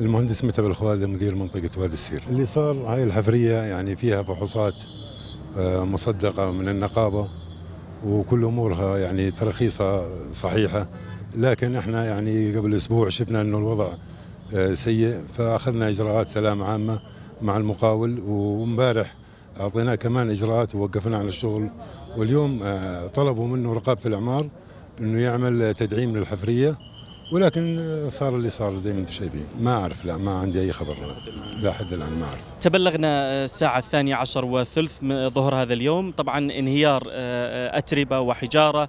المهندس متعب الخوالد مدير منطقه وادي السير اللي صار هاي الحفريه يعني فيها فحوصات آه، مصدقه من النقابه وكل امورها يعني تراخيصها صحيحه لكن احنا يعني قبل اسبوع شفنا انه الوضع آه، سيء فاخذنا اجراءات سلام عامه مع المقاول وامبارح اعطيناه كمان اجراءات ووقفنا عن الشغل واليوم آه، طلبوا منه رقابه الاعمار انه يعمل تدعيم للحفريه ولكن صار اللي صار زي ما انتم شايفين ما اعرف لا ما عندي اي خبر لا حد الان ما اعرف تبلغنا آه، الساعه الثانيه عشر وثلث ظهر هذا اليوم طبعا انهيار آه، آه، اتربه وحجاره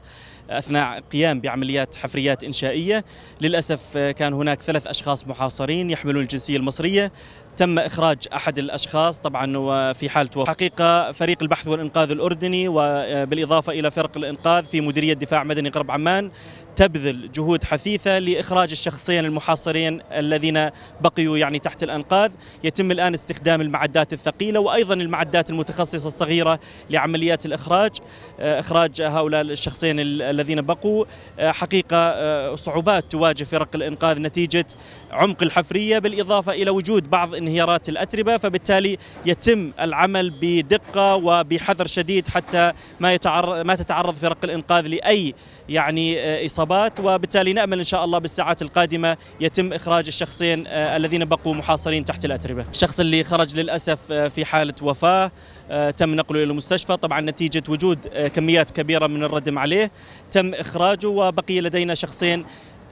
اثناء قيام بعمليات حفريات انشائيه للاسف آه، كان هناك ثلاث اشخاص محاصرين يحملون الجنسيه المصريه تم اخراج احد الاشخاص طبعا وفي حاله وفاه حقيقه فريق البحث والانقاذ الاردني وبالاضافه آه، الى فرق الانقاذ في مديريه دفاع مدني غرب عمان تبذل جهود حثيثه لاخراج الشخصين المحاصرين الذين بقيوا يعني تحت الانقاذ، يتم الان استخدام المعدات الثقيله وايضا المعدات المتخصصه الصغيره لعمليات الاخراج، آه، اخراج هؤلاء الشخصين الذين بقوا آه، حقيقة آه، صعوبات تواجه فرق الإنقاذ نتيجة عمق الحفرية بالإضافة إلى وجود بعض انهيارات الأتربة فبالتالي يتم العمل بدقة وبحذر شديد حتى ما, يتعرض ما تتعرض فرق الإنقاذ لأي يعني آه، إصابات وبالتالي نأمل إن شاء الله بالساعات القادمة يتم إخراج الشخصين الذين بقوا محاصرين تحت الأتربة الشخص اللي خرج للأسف في حالة وفاة آه، تم نقله الى المستشفى طبعا نتيجه وجود آه، كميات كبيره من الردم عليه تم اخراجه وبقي لدينا شخصين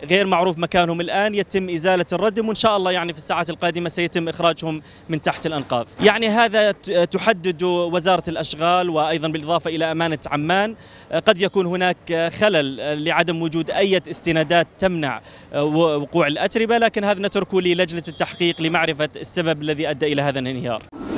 غير معروف مكانهم الآن يتم إزالة الردم وإن شاء الله يعني في الساعات القادمة سيتم إخراجهم من تحت الأنقاض يعني هذا تحدد وزارة الأشغال وأيضا بالإضافة إلى أمانة عمان آه، قد يكون هناك خلل لعدم وجود أي استنادات تمنع وقوع الأتربة لكن هذا نتركه للجنة التحقيق لمعرفة السبب الذي أدى إلى هذا الانهيار